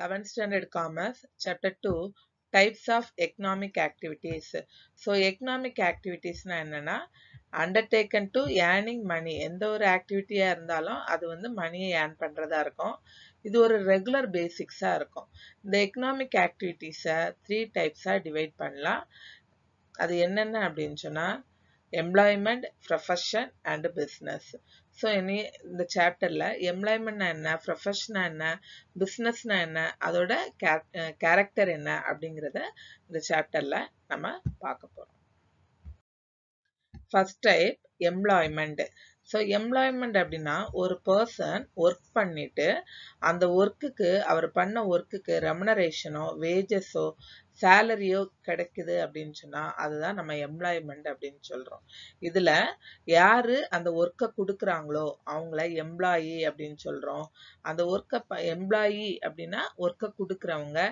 Eleventh standard commerce chapter two types of economic activities so economic activities என்னென்னா undertaken to earning money எந்த ஒரு ஆக்டிவிட்டியாக இருந்தாலும் அது வந்து மணியை ஏர்ன் பண்ணுறதா இருக்கும் இது ஒரு ரெகுலர் பேசிக்ஸாக இருக்கும் இந்த எக்கனாமிக் ஆக்டிவிட்டீஸை த்ரீ டைப்ஸாக டிவைட் பண்ணலாம் அது என்னென்ன அப்படின்னு சொன்னால் employment profession and business so இனி இந்த சாப்டரில் எம்ப்ளாய்மெண்ட்னா என்ன ப்ரொஃபஷனா என்ன பிஸ்னஸ்னா என்ன அதோட கேரக்டர் என்ன அப்படிங்கிறத இந்த சாப்டரில் நம்ம பார்க்க போகிறோம் first type employment so employment அப்படின்னா ஒரு பர்சன் ஒர்க் பண்ணிட்டு அந்த ஒர்க்குக்கு அவர் பண்ண ஒர்க்குக்கு ரெமனரேஷனோ வேஜஸோ சேலரியோ கிடைக்குது அப்படின்னு சொன்னா அதுதான் நம்ம எம்ப்ளாய்மெண்ட் அப்படின்னு சொல்றோம் இதுல யாரு அந்த ஒர்க்கை கொடுக்குறாங்களோ அவங்கள எம்ப்ளாயி அப்படின்னு சொல்றோம் அந்த ஒர்க்கை ப எம்ப்ளாயி அப்படின்னா ஒர்க்கை கொடுக்குறவங்க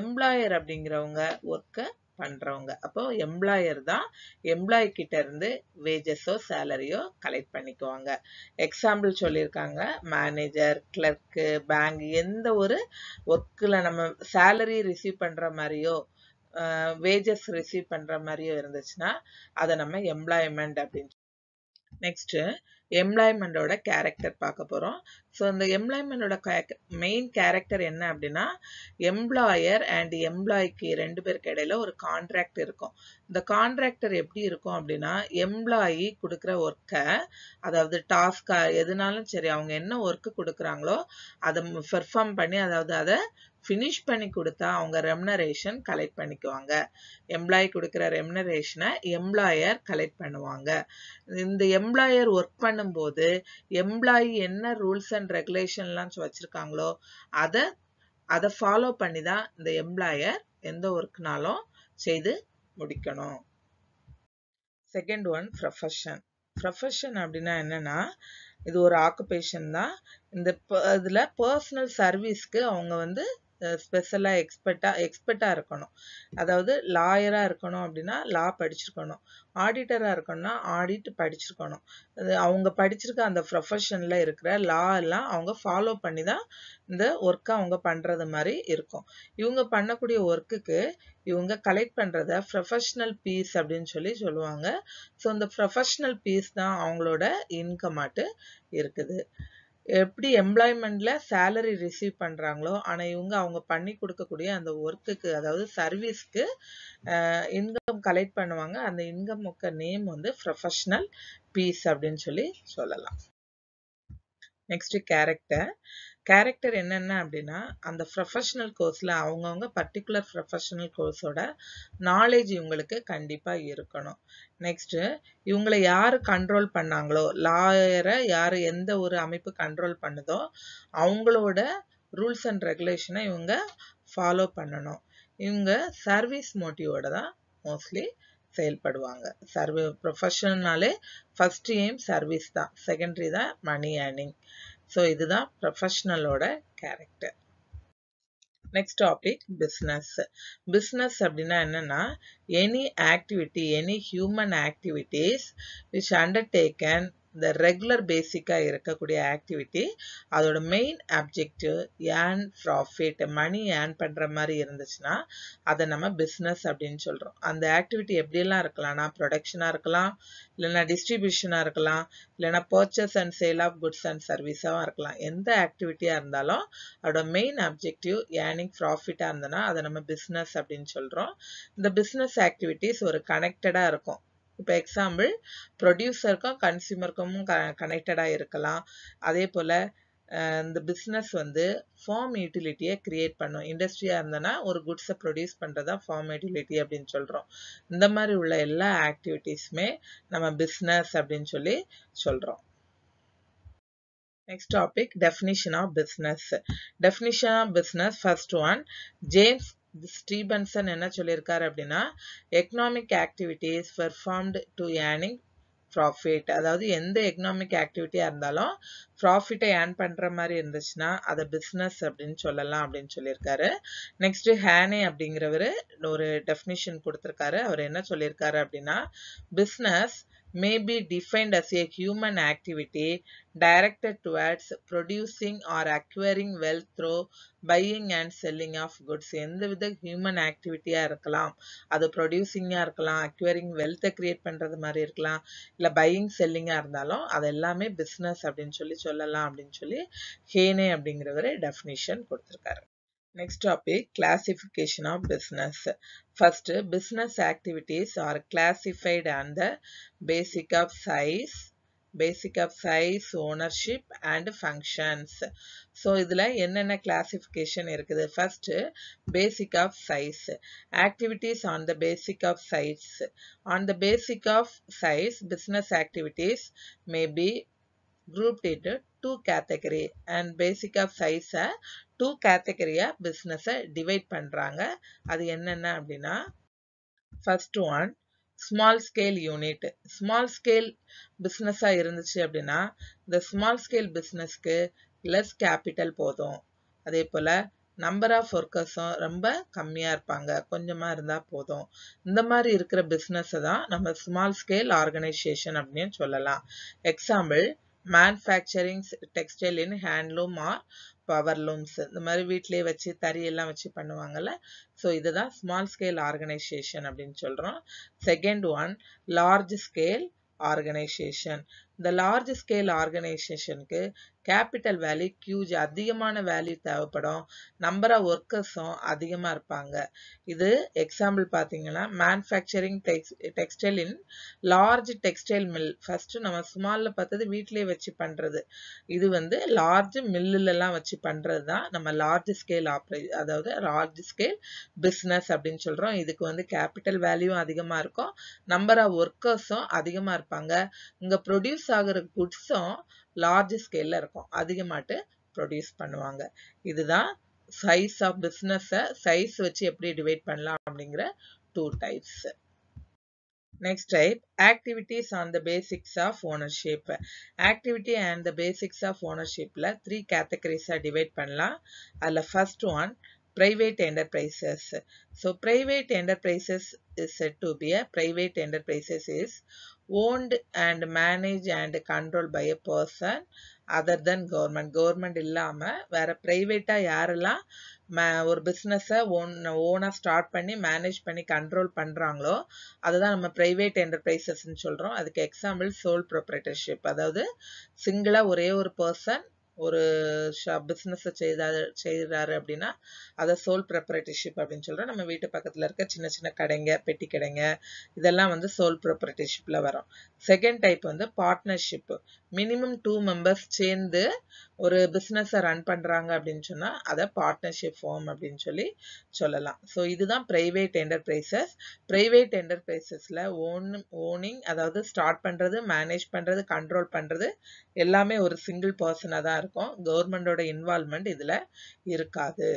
எம்ப்ளாயர் அப்படிங்கிறவங்க ஒர்க்கை பண்றவங்க அப்போ எம்ப்ளாயர் தான் எம்ப்ளாய் கிட்ட இருந்து வேஜஸோ சேலரியோ கலெக்ட் பண்ணிக்குவாங்க எக்ஸாம்பிள் சொல்லியிருக்காங்க மேனேஜர் கிளர்க்கு பேங்க் எந்த ஒரு ஒர்க்கில் நம்ம சேலரி ரிசீவ் பண்ற மாதிரியோ வேஜஸ் ரிசீவ் பண்ற மாதிரியோ இருந்துச்சுன்னா அதை நம்ம எம்ப்ளாய்மெண்ட் அப்படின்னு நெக்ஸ்ட் எம்ப்ளாய்மெண்டோட கேரக்டர் பார்க்க போகிறோம் ஸோ இந்த எம்ப்ளாய்மெண்ட்டோட மெயின் கேரக்டர் என்ன அப்படின்னா எம்ப்ளாயர் அண்ட் எம்ப்ளாய்க்கு ரெண்டு பேருக்கு இடையில ஒரு கான்ட்ராக்ட் இருக்கும் இந்த கான்ட்ராக்டர் எப்படி இருக்கும் அப்படின்னா எம்ப்ளாயி கொடுக்குற ஒர்க்கை அதாவது டாஸ்க்காக எதுனாலும் சரி அவங்க என்ன ஒர்க்கு கொடுக்குறாங்களோ அதை பெர்ஃபார்ம் பண்ணி அதாவது அதை ஃபினிஷ் பண்ணி கொடுத்தா அவங்க ரெம்னரேஷன் கலெக்ட் பண்ணிக்குவாங்க எம்ப்ளாயி கொடுக்குற ரெம்னரேஷனை எம்ப்ளாயர் கலெக்ட் பண்ணுவாங்க இந்த எம்ப்ளாயர் ஒர்க் பண்ணும்போது எம்ப்ளாயி என்ன ரூல்ஸ் அண்ட் ரெகுலேஷன்லாம் வச்சுருக்காங்களோ அதை அதை ஃபாலோ பண்ணி தான் இந்த எம்ப்ளாயர் எந்த ஒர்க்னாலும் செய்து முடிக்கணும் செகண்ட் ஒன் ப்ரொஃபஷன் ப்ரொஃபஷன் அப்படின்னா என்னென்னா இது ஒரு ஆக்குபேஷன் தான் இந்த இதில் பர்சனல் சர்வீஸ்க்கு அவங்க வந்து ஸ்பெஷலாக எக்ஸ்பர்ட்டாக எக்ஸ்பர்ட்டாக இருக்கணும் அதாவது லாயராக இருக்கணும் அப்படின்னா லா படிச்சிருக்கணும் ஆடிட்டராக இருக்கணும்னா ஆடிட் படிச்சிருக்கணும் அது அவங்க படிச்சிருக்க அந்த ப்ரொஃபஷனில் இருக்கிற லா எல்லாம் அவங்க ஃபாலோ பண்ணி தான் இந்த ஒர்க்கை அவங்க பண்ணுறது மாதிரி இருக்கும் இவங்க பண்ணக்கூடிய ஒர்க்குக்கு இவங்க கலெக்ட் பண்ணுறத ப்ரொஃபஷ்னல் பீஸ் அப்படின்னு சொல்லி சொல்லுவாங்க ஸோ இந்த ப்ரொஃபஷ்னல் பீஸ் தான் அவங்களோட இன்கமாட்டு இருக்குது எப்படி எம்ப்ளாய்மெண்ட்ல சேலரி ரிசீவ் பண்றாங்களோ ஆனா இவங்க அவங்க பண்ணி கொடுக்கக்கூடிய அந்த ஒர்க்குக்கு அதாவது சர்வீஸ்க்கு இன்கம் கலெக்ட் பண்ணுவாங்க அந்த இன்கம் நேம் வந்து ப்ரொஃபஷனல் பீஸ் அப்படின்னு சொல்லி சொல்லலாம் நெக்ஸ்ட்டு கேரக்டர் கேரக்டர் என்னென்ன அப்படின்னா அந்த ப்ரொஃபஷ்னல் கோர்ஸில் அவங்கவுங்க பர்டிகுலர் ப்ரொஃபஷ்னல் கோர்ஸோட நாலேஜ் இவங்களுக்கு கண்டிப்பாக இருக்கணும் நெக்ஸ்ட்டு இவங்களை யார் கண்ட்ரோல் பண்ணாங்களோ லாயரை யார் எந்த ஒரு அமைப்பு கண்ட்ரோல் பண்ணுதோ அவங்களோட ரூல்ஸ் அண்ட் ரெகுலேஷனை இவங்க ஃபாலோ பண்ணணும் இவங்க சர்வீஸ் மோட்டிவோட தான் மோஸ்ட்லி செயல்படுவாங்க சர்வே ப்ரொஃபஷனாலே ஃபர்ஸ்ட் எய்ம் சர்வீஸ் தான் செகண்டரி தான் மணி ஏர்னிங் ஸோ இதுதான் ப்ரொஃபஷ்னலோட character next topic business business அப்படின்னா என்னென்னா any activity any human activities which undertaken இந்த ரெகுலர் பேசிக்காக இருக்கக்கூடிய ஆக்டிவிட்டி அதோட மெயின் அப்ஜெக்டிவ் ஏன் ப்ராஃபிட் மணி ஏர்ன் பண்ணுற மாதிரி இருந்துச்சுன்னா அதை நம்ம பிஸ்னஸ் அப்படின்னு சொல்கிறோம் அந்த ஆக்டிவிட்டி எப்படிலாம் இருக்கலாம்னா ப்ரொடக்ஷனாக இருக்கலாம் இல்லைன்னா டிஸ்ட்ரிபியூஷனாக இருக்கலாம் இல்லைனா purchase and sale of goods and சர்வீஸாகவும் இருக்கலாம் எந்த ஆக்டிவிட்டியாக இருந்தாலும் அதோட மெயின் அப்ஜெக்டிவ் ஏர்னிங் ப்ராஃபிட்டாக இருந்ததுன்னா அதை நம்ம பிஸ்னஸ் அப்படின்னு சொல்கிறோம் இந்த பிஸ்னஸ் ஆக்டிவிட்டிஸ் ஒரு கனெக்டடாக இருக்கும் இப்போ எக்ஸாம்பிள் ப்ரொடியூசருக்கும் கன்சியூமருக்கும் க கனெக்டடாக இருக்கலாம் அதே போல் இந்த பிஸ்னஸ் வந்து ஃபார்ம் யூட்டிலிட்டியை கிரியேட் பண்ணும் இண்டஸ்ட்ரியாக இருந்தேன்னா ஒரு குட்ஸை ப்ரொடியூஸ் பண்ணுறதா ஃபார்ம் யூட்டிலிட்டி அப்படின்னு சொல்கிறோம் இந்த மாதிரி உள்ள எல்லா ஆக்டிவிட்டீஸுமே நம்ம பிஸ்னஸ் அப்படின்னு சொல்லி சொல்கிறோம் next topic definition of business definition of business first one James Stephenson என்ன சொல்லியிருக்காரு அப்படின்னா economic activities performed to earning profit அதாவது எந்த எக்கனாமிக் ஆக்டிவிட்டியாக இருந்தாலும் ப்ராஃபிட்டை ஏர்ன் பண்ணுற மாதிரி இருந்துச்சுன்னா அதை பிஸ்னஸ் அப்படின்னு சொல்லலாம் அப்படின்னு சொல்லியிருக்காரு நெக்ஸ்ட்டு ஹேனே அப்படிங்கிறவர் ஒரு டெஃபினிஷன் கொடுத்துருக்காரு அவர் என்ன சொல்லியிருக்காரு அப்படின்னா business may be defined as a human activity directed towards producing or acquiring wealth through buying and selling of goods எந்த வித ஹியூமன் ஆக்டிவிட்டியாக இருக்கலாம் அது ப்ரொடியூசிங்காக இருக்கலாம் அக்யூரிங் வெல்த் கிரியேட் பண்ணுறது மாதிரி இருக்கலாம் இல்லை பையிங் செல்லிங்காக இருந்தாலும் அது எல்லாமே பிஸ்னஸ் அப்படின்னு சொல்லி சொல்லலாம் அப்படின்னு சொல்லி ஹேனே அப்படிங்கிறவர் டெஃபினிஷன் கொடுத்துருக்காரு Next topic, classification of business. First, business activities are classified under basic of size, basic of size, ownership and functions. So இதில் என்னென்ன கிளாசிஃபிகேஷன் இருக்குது first basic of size activities on the basic of size on the basic of size business activities may be grouped into two category and basic of size two கேட்டகரியாக பிஸ்னஸை divide பண்ணுறாங்க அது என்னென்ன அப்படின்னா first one small scale unit small scale பிஸ்னஸாக இருந்துச்சு அப்படின்னா இந்த ஸ்மால் ஸ்கேல் பிஸ்னஸ்க்கு லெஸ் கேபிட்டல் போதும் அதே போல நம்பர் ஆஃப் ஒர்க்கர்ஸும் ரொம்ப கம்மியாக இருப்பாங்க கொஞ்சமாக இருந்தால் போதும் இந்த மாதிரி இருக்கிற பிஸ்னஸை தான் நம்ம ஸ்மால் ஸ்கேல் ஆர்கனைசேஷன் அப்படின்னு சொல்லலாம் எக்ஸாம்பிள் மேனுஃபேக்சரிங்ஸ் டெக்ஸ்டைல்னு ஹேண்ட்லூம் ஆர் பவர் லூம்ஸ் இந்த மாதிரி வீட்டிலே வச்சு தறியெல்லாம் வச்சு பண்ணுவாங்கல்ல ஸோ இதுதான் ஸ்மால் ஸ்கேல் ஆர்கனைசேஷன் அப்படின்னு சொல்கிறோம் second one large scale organisation இந்த லார்ஜ் ஸ்கேல் ஆர்கனைசேஷனுக்கு கேபிட்டல் வேல்யூ ஹியூஜ் அதிகமான வேல்யூ தேவைப்படும் நம்பர் ஆஃப் ஒர்க்கர்ஸும் அதிகமாக இருப்பாங்க இது எக்ஸாம்பிள் பார்த்தீங்கன்னா manufacturing tex textile in large textile mill first நம்ம ஸ்மாலில் பார்த்தது வீட்டிலே வச்சு பண்ணுறது இது வந்து லார்ஜ் மில்லுலலாம் வச்சு பண்ணுறது தான் நம்ம லார்ஜ் ஸ்கேல் ஆப்ரே அதாவது லார்ஜ் ஸ்கேல் பிஸ்னஸ் அப்படின்னு சொல்கிறோம் இதுக்கு வந்து கேபிட்டல் வேல்யூவும் அதிகமாக இருக்கும் நம்பர் ஆஃப் ஒர்க்கர்ஸும் அதிகமாக இருப்பாங்க இங்கே ப்ரொடியூஸ் ப்ரொடியூஸ் ஆகிற குட்ஸும் லார்ஜ் ஸ்கேலில் இருக்கும் அதிகமாட்டு ப்ரொடியூஸ் பண்ணுவாங்க இதுதான் சைஸ் ஆஃப் பிஸ்னஸை சைஸ் வச்சு எப்படி டிவைட் பண்ணலாம் அப்படிங்கிற two types next type activities on the basics of ownership activity and the basics of ஓனர்ஷிப்பில் த்ரீ கேட்டகரிஸாக டிவைட் பண்ணலாம் அதுல first one private enterprises so private enterprises is said to be a private enterprises is owned and manage and control by a person other than government government இல்லாமல் வேறு ப்ரைவேட்டாக யாரெல்லாம் மே ஒரு பிஸ்னஸை ஓன் ஓனாக ஸ்டார்ட் பண்ணி மேனேஜ் பண்ணி கண்ட்ரோல் பண்ணுறாங்களோ அதை தான் நம்ம ப்ரைவேட் என்டர்பிரைசஸ்ன்னு சொல்கிறோம் அதுக்கு எக்ஸாம்பிள் சோல் ப்ரொப்ரேட்டர்ஷிப் அதாவது சிங்கிளாக ஒரே ஒரு பர்சன் ஒரு பிஸ்னஸ் செய்தாரு செய்கிறாரு அப்படின்னா அதை சோல் ப்ரெப்பரேட்டர்ஷிப் அப்படின்னு சொல்கிறோம் நம்ம வீட்டு பக்கத்தில் இருக்க சின்ன சின்ன கடைங்க பெட்டி கடைங்க இதெல்லாம் வந்து சோல் ப்ரெப்பரேட்டர்ஷிப்பில் வரும் செகண்ட் டைப் வந்து பார்ட்னர்ஷிப்பு மினிமம் டூ மெம்பர்ஸ் சேர்ந்து ஒரு பிஸ்னஸை ரன் பண்ணுறாங்க அப்படின்னு சொன்னால் அதை பார்ட்னர்ஷிப் ஃபார்ம் அப்படின்னு சொல்லி சொல்லலாம் ஸோ இதுதான் ப்ரைவேட் என்டர்பிரைசஸ் ப்ரைவேட் என்டர்பிரைசஸில் ஓன் ஓனிங் அதாவது ஸ்டார்ட் பண்ணுறது மேனேஜ் பண்ணுறது கண்ட்ரோல் பண்ணுறது எல்லாமே ஒரு சிங்கிள் பர்சனாக தான் இருக்கும் கவர்மெண்டோட இன்வால்மெண்ட் இதில் இருக்காது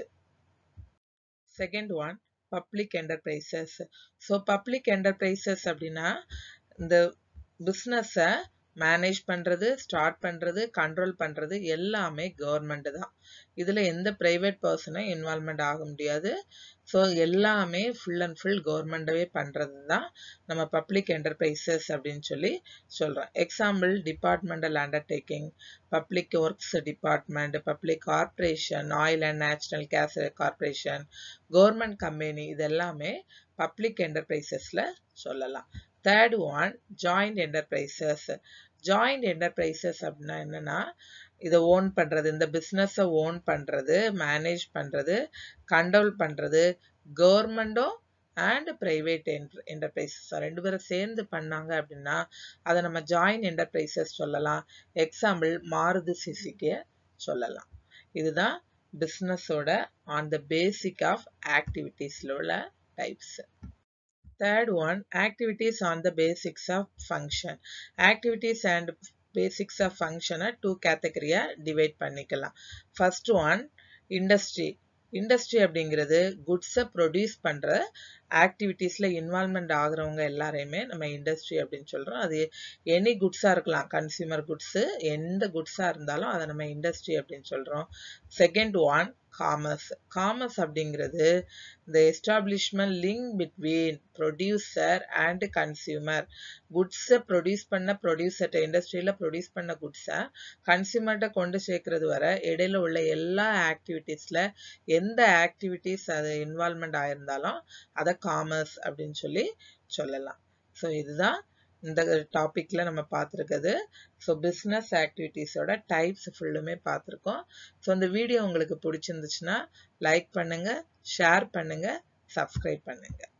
second one public enterprises so public enterprises அப்படின்னா இந்த பிஸ்னஸை மேனேஜ் பண்ணுறது ஸ்டார்ட் பண்ணுறது கண்ட்ரோல் பண்ணுறது எல்லாமே கவர்மெண்ட்டு தான் இதில் எந்த ப்ரைவேட் பர்சனும் இன்வால்மெண்ட் ஆக முடியாது ஸோ எல்லாமே ஃபுல் அண்ட் ஃபுல் கவர்மெண்ட்டவே பண்ணுறது தான் நம்ம பப்ளிக் என்டர்பிரைசஸ் அப்படின்னு சொல்லி சொல்கிறோம் example departmental undertaking public works department public corporation oil and natural gas corporation government company இது எல்லாமே பப்ளிக் என்டர்பிரைசஸில் சொல்லலாம் third one joint enterprises joint enterprises அப்படின்னா என்னென்னா இதை ஓன் பண்ணுறது இந்த பிஸ்னஸை ஓன் பண்ணுறது மேனேஜ் பண்ணுறது கண்ட்ரோல் பண்ணுறது கவர்மெண்ட்டும் அண்ட் ப்ரைவேட் என்டர்பிரைசஸ் ரெண்டு பேரும் சேர்ந்து பண்ணாங்க அப்படின்னா அதை நம்ம ஜாயின் என்டர்பிரைசஸ் சொல்லலாம் எக்ஸாம்பிள் மாருதி சிசிக்கு சொல்லலாம் இதுதான் பிஸ்னஸோட ஆன் த பேசிக் ஆஃப் ஆக்டிவிட்டீஸில் உள்ள types third one activities on the basics of function Activities and basics of ஃபங்க்ஷனை டூ கேட்டகரியாக டிவைட் பண்ணிக்கலாம் ஃபர்ஸ்ட் ஒன் இண்டஸ்ட்ரி இண்டஸ்ட்ரி அப்படிங்கிறது குட்ஸை ப்ரொடியூஸ் பண்ணுற ஆக்டிவிட்டீஸில் இன்வால்மெண்ட் ஆகிறவங்க எல்லாரையுமே நம்ம இண்டஸ்ட்ரி அப்படின்னு சொல்கிறோம் அது எனி குட்ஸாக இருக்கலாம் கன்சியூமர் குட்ஸு எந்த குட்ஸாக இருந்தாலும் அதை நம்ம இண்டஸ்ட்ரி அப்படின்னு சொல்கிறோம் செகண்ட் ஒன் காமர்ஸ் காமர்ஸ் அப்படிங்கிறது the establishment link between producer and consumer குட்ஸை ப்ரொடியூஸ் பண்ண ப்ரொடியூசர்கிட்ட இண்டஸ்ட்ரியில் ப்ரொடியூஸ் பண்ண குட்ஸை கன்சியூமர்கிட்ட கொண்டு சேர்க்கறது வர இடையில உள்ள எல்லா ஆக்டிவிட்டீஸில் எந்த ஆக்டிவிட்டீஸ் அது இன்வால்மெண்ட் ஆயிருந்தாலும் அதை காமர்ஸ் அப்படின்னு சொல்லி சொல்லலாம் ஸோ இதுதான் இந்த டாப்பிக்கில் நம்ம பார்த்துருக்குது ஸோ பிஸ்னஸ் ஆக்டிவிட்டீஸோட டைப்ஸ் ஃபுல்லுமே பார்த்துருக்கோம் ஸோ இந்த வீடியோ உங்களுக்கு பிடிச்சிருந்துச்சுன்னா லைக் பண்ணுங்கள் ஷேர் பண்ணுங்கள் சப்ஸ்கிரைப் பண்ணுங்கள்